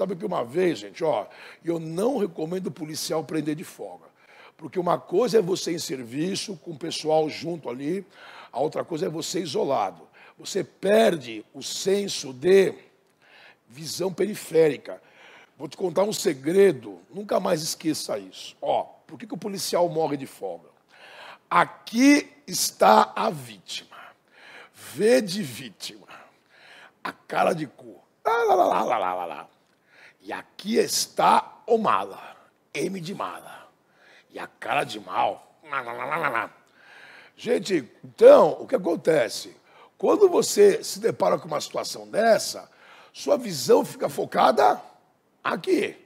Sabe que uma vez, gente, ó, eu não recomendo o policial prender de folga. Porque uma coisa é você em serviço, com o pessoal junto ali, a outra coisa é você isolado. Você perde o senso de visão periférica. Vou te contar um segredo, nunca mais esqueça isso. Ó, por que, que o policial morre de folga? Aqui está a vítima. Vê de vítima. A cara de cu. Lá, lá, lá, lá, lá, lá, lá. E aqui está o mala, M de mala. E a cara de mal. Gente, então, o que acontece? Quando você se depara com uma situação dessa, sua visão fica focada aqui.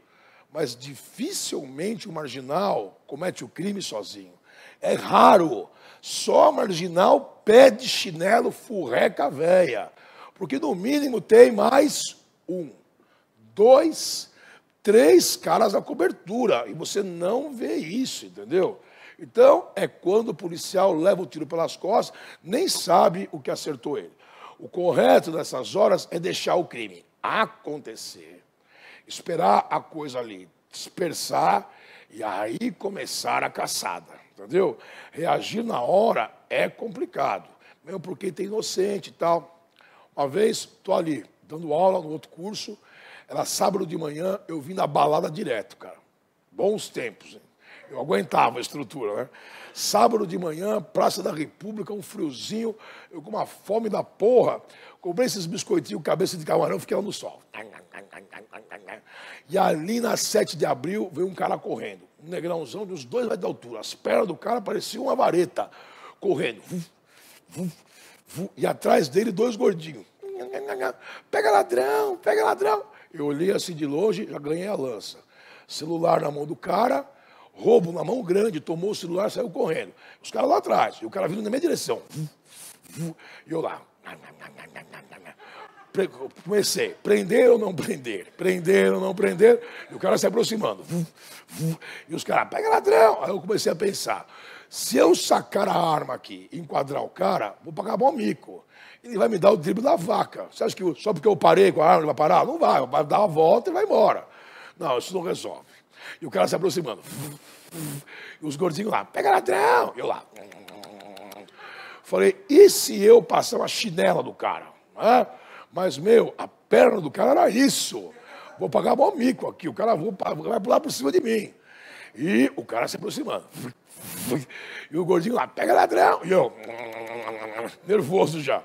Mas dificilmente o marginal comete o crime sozinho. É raro. Só marginal pé de chinelo furreca véia. Porque no mínimo tem mais um dois, três caras na cobertura. E você não vê isso, entendeu? Então, é quando o policial leva o tiro pelas costas, nem sabe o que acertou ele. O correto nessas horas é deixar o crime acontecer, esperar a coisa ali dispersar e aí começar a caçada, entendeu? Reagir na hora é complicado, mesmo porque tem inocente e tal. Uma vez, estou ali, dando aula no outro curso, era sábado de manhã, eu vim na balada direto, cara. Bons tempos. Hein? Eu aguentava a estrutura, né? Sábado de manhã, Praça da República, um friozinho, eu com uma fome da porra. Comprei esses biscoitinhos, cabeça de camarão, fiquei lá no sol. E ali na 7 de abril veio um cara correndo. Um negrãozão de uns dois metros de altura. As pernas do cara pareciam uma vareta correndo. E atrás dele dois gordinhos. Pega ladrão, pega ladrão. Eu olhei assim de longe, já ganhei a lança. Celular na mão do cara, roubo na mão grande, tomou o celular, saiu correndo. Os caras lá atrás, e o cara vindo na minha direção. E eu lá comecei, prender ou não prender, prender ou não prender, e o cara se aproximando. E os caras, pega ladrão! Aí eu comecei a pensar, se eu sacar a arma aqui e enquadrar o cara, vou pagar bom mico. Ele vai me dar o drible da vaca. Você acha que só porque eu parei com a arma ele vai parar? Não vai, vai dar uma volta e vai embora. Não, isso não resolve. E o cara se aproximando. E os gordinhos lá, pega ladrão! Eu lá. Falei, e se eu passar uma chinela do cara? ah mas, meu, a perna do cara era isso. Vou pagar mal mico aqui, o cara vai pular por cima de mim. E o cara se aproximando. E o gordinho lá, pega ladrão. E eu, nervoso já.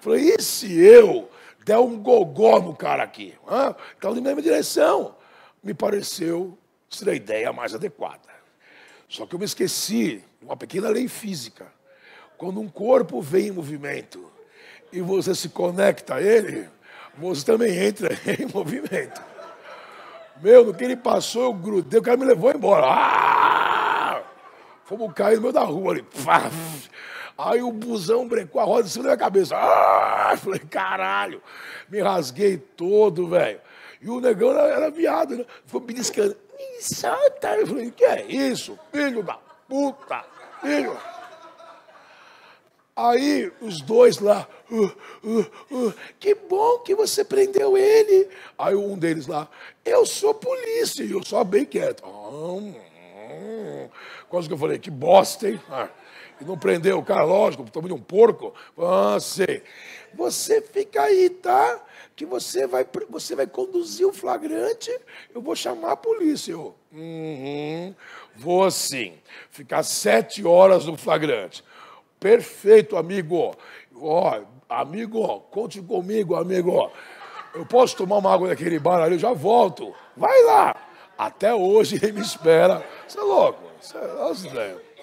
Falei, e se eu der um gogó no cara aqui? Ah, na mesma direção. Me pareceu ser a ideia mais adequada. Só que eu me esqueci de uma pequena lei física. Quando um corpo vem em movimento, e você se conecta a ele, você também entra em movimento. Meu, no que ele passou, eu grudei, o cara me levou embora. Ah! Fomos cair no meio da rua ali. Aí o busão brecou a roda em cima da minha cabeça. Ah! Falei, caralho, me rasguei todo, velho. E o negão era, era viado, né? me beliscando. Me solta. Eu falei, que é isso, filho da puta, filho. Aí os dois lá, uh, uh, uh, que bom que você prendeu ele. Aí um deles lá, eu sou polícia, eu só bem quieto. Ah, hum, hum. Quase que eu falei, que bosta, hein? Ah, e não prendeu o cara, lógico, tomou de um porco. Ah, sei. Você fica aí, tá? Que você vai, você vai conduzir o flagrante, eu vou chamar a polícia. uhum, vou assim, ficar sete horas no flagrante. Perfeito, amigo. Ó, amigo, conte comigo, amigo. Eu posso tomar uma água daquele bar ali, eu já volto. Vai lá. Até hoje ele me espera. Você é louco? Você é,